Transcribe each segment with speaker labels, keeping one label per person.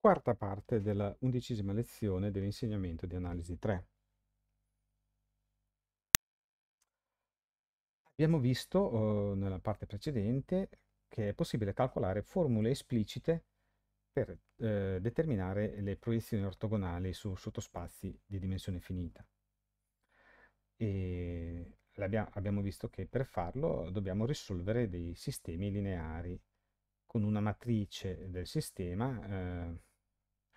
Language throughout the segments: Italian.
Speaker 1: quarta parte della undicesima lezione dell'insegnamento di analisi 3. Abbiamo visto eh, nella parte precedente che è possibile calcolare formule esplicite per eh, determinare le proiezioni ortogonali su sottospazi di dimensione finita. E abbiamo visto che per farlo dobbiamo risolvere dei sistemi lineari con una matrice del sistema eh,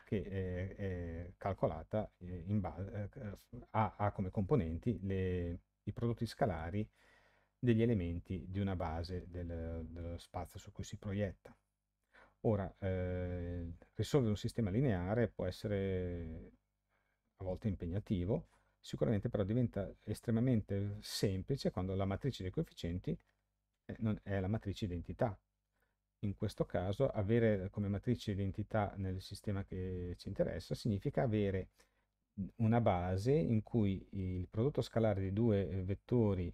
Speaker 1: che è, è calcolata eh, base, eh, ha, ha, come componenti le, i prodotti scalari degli elementi di una base del, dello spazio su cui si proietta. Ora, eh, risolvere un sistema lineare può essere a volte impegnativo, sicuramente però diventa estremamente semplice quando la matrice dei coefficienti eh, è la matrice identità, in questo caso avere eh, come matrice identità nel sistema che ci interessa significa avere una base in cui il prodotto scalare di due eh, vettori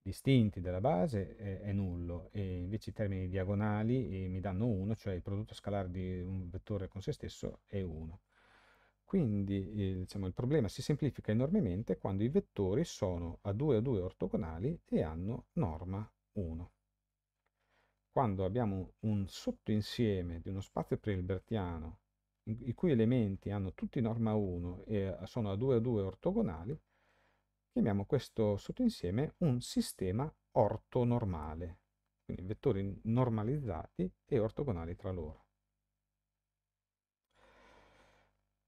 Speaker 1: distinti dalla base è, eh, è nullo e invece i termini diagonali mi danno 1, cioè il prodotto scalare di un vettore con se stesso è 1. Quindi eh, diciamo, il problema si semplifica enormemente quando i vettori sono a 2 a 2 ortogonali e hanno norma 1 quando abbiamo un sottoinsieme di uno spazio prealbertiano i cui elementi hanno tutti norma 1 e eh, sono a 2 a 2 ortogonali, chiamiamo questo sottoinsieme un sistema ortonormale, quindi vettori normalizzati e ortogonali tra loro.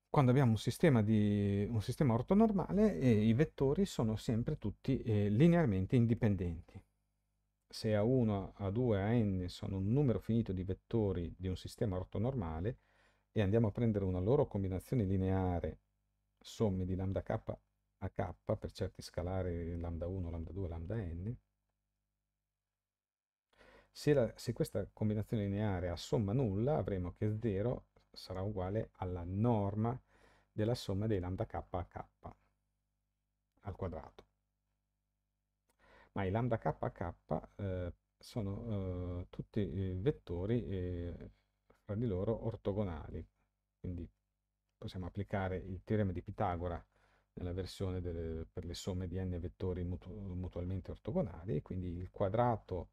Speaker 1: Quando abbiamo un sistema, di, un sistema ortonormale, eh, i vettori sono sempre tutti eh, linearmente indipendenti se A1, A2, AN sono un numero finito di vettori di un sistema ortonormale e andiamo a prendere una loro combinazione lineare somme di lambda k a k per certi scalari lambda 1, lambda 2, lambda n, se, la, se questa combinazione lineare ha somma nulla avremo che 0 sarà uguale alla norma della somma dei lambda k a k al quadrato ma i lambda kk eh, sono eh, tutti eh, vettori eh, fra di loro ortogonali, quindi possiamo applicare il teorema di Pitagora nella versione delle, per le somme di n vettori mutu mutualmente ortogonali, e quindi il quadrato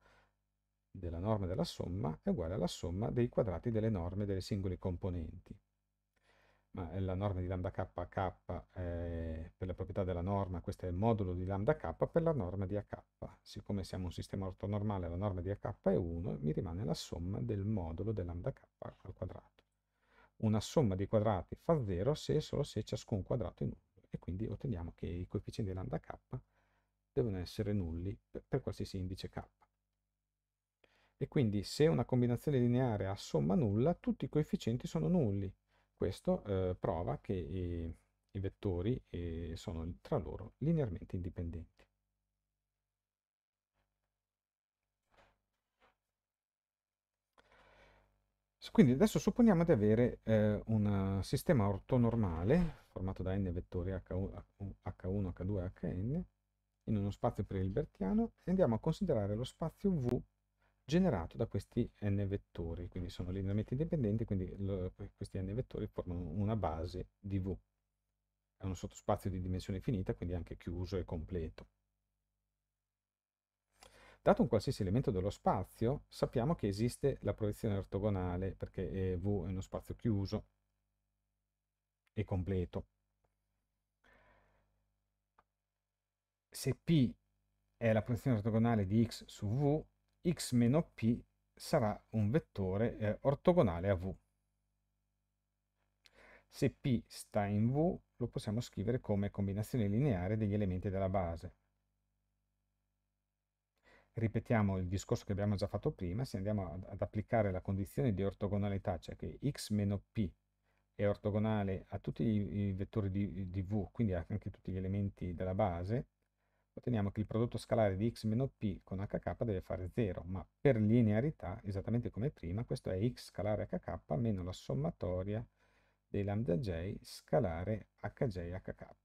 Speaker 1: della norma della somma è uguale alla somma dei quadrati delle norme delle singole componenti ma la norma di lambda k k è eh, per la proprietà della norma, questo è il modulo di lambda k per la norma di ak. Siccome siamo un sistema ortonormale, la norma di ak è 1, mi rimane la somma del modulo di lambda k al quadrato. Una somma di quadrati fa 0 se e solo se ciascun quadrato è nullo, e quindi otteniamo che i coefficienti di lambda k devono essere nulli per qualsiasi indice k. E quindi se una combinazione lineare ha somma nulla, tutti i coefficienti sono nulli, questo eh, prova che i, i vettori eh, sono tra loro linearmente indipendenti. Quindi adesso supponiamo di avere eh, un sistema ortonormale formato da n vettori H1, H2, Hn in uno spazio per il Bertiano e andiamo a considerare lo spazio V generato da questi n vettori, quindi sono lineamenti indipendenti, quindi lo, questi n vettori formano una base di V. È uno sottospazio di dimensione finita, quindi anche chiuso e completo. Dato un qualsiasi elemento dello spazio, sappiamo che esiste la proiezione ortogonale, perché V è uno spazio chiuso e completo. Se P è la proiezione ortogonale di X su V, x meno p sarà un vettore eh, ortogonale a v. Se p sta in v lo possiamo scrivere come combinazione lineare degli elementi della base. Ripetiamo il discorso che abbiamo già fatto prima, se andiamo ad, ad applicare la condizione di ortogonalità, cioè che x meno p è ortogonale a tutti i, i vettori di, di v, quindi anche a tutti gli elementi della base, otteniamo che il prodotto scalare di x meno p con hk deve fare 0, ma per linearità, esattamente come prima, questo è x scalare hk meno la sommatoria dei lambda j scalare hj hk.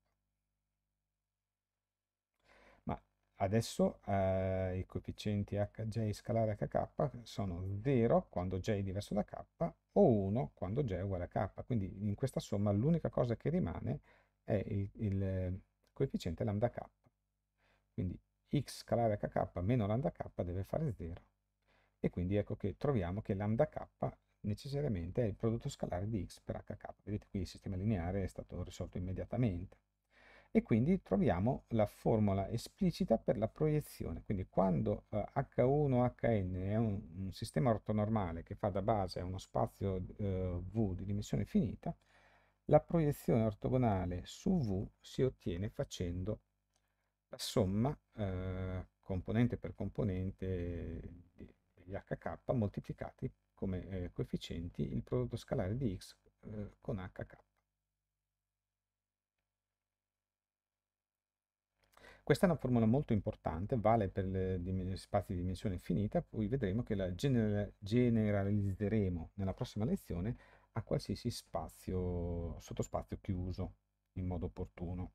Speaker 1: Ma adesso eh, i coefficienti hj scalare hk sono 0 quando j è diverso da k o 1 quando j è uguale a k, quindi in questa somma l'unica cosa che rimane è il, il coefficiente lambda k. Quindi x scalare hk meno lambda k deve fare 0. E quindi ecco che troviamo che lambda k necessariamente è il prodotto scalare di x per hk. Vedete qui il sistema lineare è stato risolto immediatamente. E quindi troviamo la formula esplicita per la proiezione. Quindi quando eh, h1hn è un, un, sistema ortonormale che fa da base a uno spazio eh, v di dimensione finita, la proiezione ortogonale su v si ottiene facendo la somma eh, componente per componente degli HK moltiplicati come eh, coefficienti il prodotto scalare di X eh, con HK. Questa è una formula molto importante, vale per gli spazi di dimensione finita, poi vedremo che la genera generalizzeremo nella prossima lezione a qualsiasi spazio, sottospazio chiuso in modo opportuno.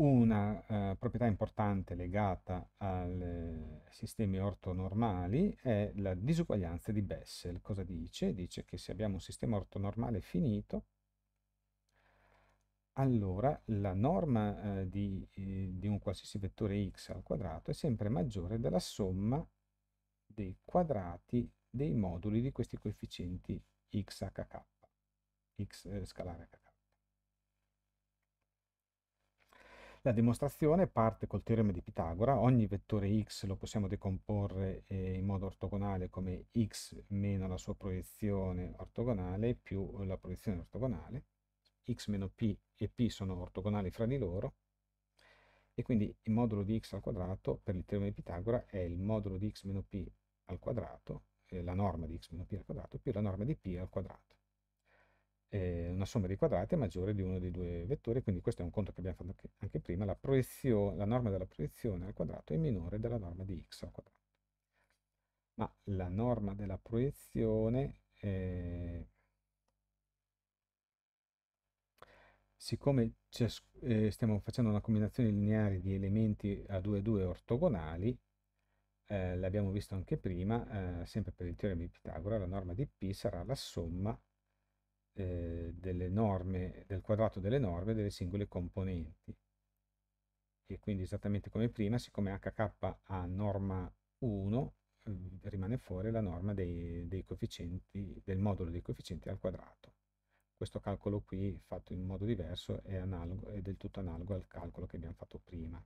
Speaker 1: Una eh, proprietà importante legata ai eh, sistemi ortonormali è la disuguaglianza di Bessel. Cosa dice? Dice che se abbiamo un sistema ortonormale finito, allora la norma eh, di, eh, di un qualsiasi vettore x al quadrato è sempre maggiore della somma dei quadrati dei moduli di questi coefficienti x xhk, x eh, scalare hk. La dimostrazione parte col teorema di Pitagora, ogni vettore x lo possiamo decomporre eh, in modo ortogonale come x meno la sua proiezione ortogonale più la proiezione ortogonale, x meno p e p sono ortogonali fra di loro, e quindi il modulo di x al quadrato per il teorema di Pitagora è il modulo di x meno p al quadrato, eh, la norma di x meno p al quadrato, più la norma di p al quadrato eh, una somma di quadrati è maggiore di uno dei due vettori, quindi questo è un conto che abbiamo fatto anche, prima, la, la norma della proiezione al quadrato è minore della norma di x al quadrato. Ma la norma della proiezione è... Eh, siccome eh, stiamo facendo una combinazione lineare di elementi a 2 2 ortogonali, eh, l'abbiamo visto anche prima, eh, sempre per il teorema di Pitagora, la norma di P sarà la somma eh, delle norme, del quadrato delle norme delle singole componenti. E quindi esattamente come prima, siccome HK ha norma 1, eh, rimane fuori la norma dei, dei coefficienti, del modulo dei coefficienti al quadrato. Questo calcolo qui, fatto in modo diverso, è, analogo, è del tutto analogo al calcolo che abbiamo fatto prima.